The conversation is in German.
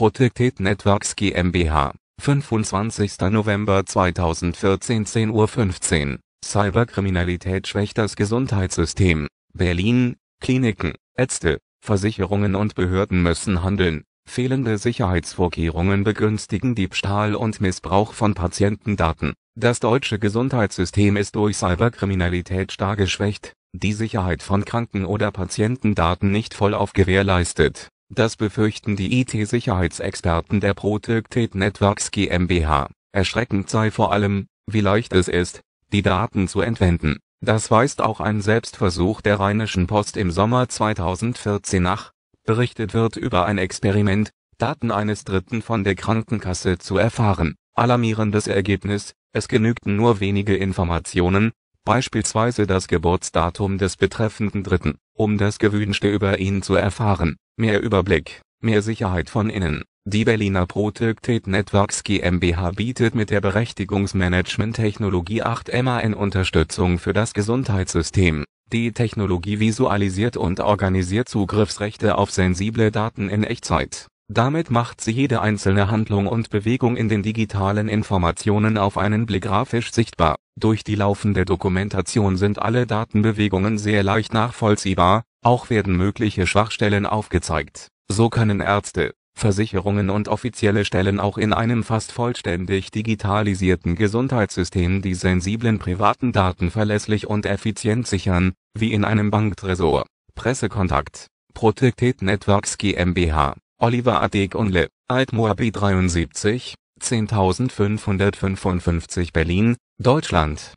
Protected Networks GmbH. 25. November 2014 10.15 Uhr Cyberkriminalität schwächt das Gesundheitssystem. Berlin. Kliniken, Ärzte, Versicherungen und Behörden müssen handeln. Fehlende Sicherheitsvorkehrungen begünstigen Diebstahl und Missbrauch von Patientendaten. Das deutsche Gesundheitssystem ist durch Cyberkriminalität stark geschwächt, die Sicherheit von Kranken- oder Patientendaten nicht vollauf gewährleistet das befürchten die IT-Sicherheitsexperten der Protected Networks GmbH. Erschreckend sei vor allem, wie leicht es ist, die Daten zu entwenden. Das weist auch ein Selbstversuch der Rheinischen Post im Sommer 2014 nach. Berichtet wird über ein Experiment, Daten eines Dritten von der Krankenkasse zu erfahren. Alarmierendes Ergebnis, es genügten nur wenige Informationen, beispielsweise das Geburtsdatum des betreffenden Dritten, um das Gewünschte über ihn zu erfahren. Mehr Überblick, mehr Sicherheit von innen die Berliner Protected Networks GmbH bietet mit der Berechtigungsmanagement-Technologie 8MAN Unterstützung für das Gesundheitssystem. Die Technologie visualisiert und organisiert Zugriffsrechte auf sensible Daten in Echtzeit damit macht sie jede einzelne Handlung und Bewegung in den digitalen Informationen auf einen Blick grafisch sichtbar. Durch die laufende Dokumentation sind alle Datenbewegungen sehr leicht nachvollziehbar, auch werden mögliche Schwachstellen aufgezeigt. So können Ärzte, Versicherungen und offizielle Stellen auch in einem fast vollständig digitalisierten Gesundheitssystem die sensiblen privaten Daten verlässlich und effizient sichern, wie in einem Banktresor. Pressekontakt Protected Networks GmbH Oliver Adekunle, Altmoabi 73, 10555 Berlin, Deutschland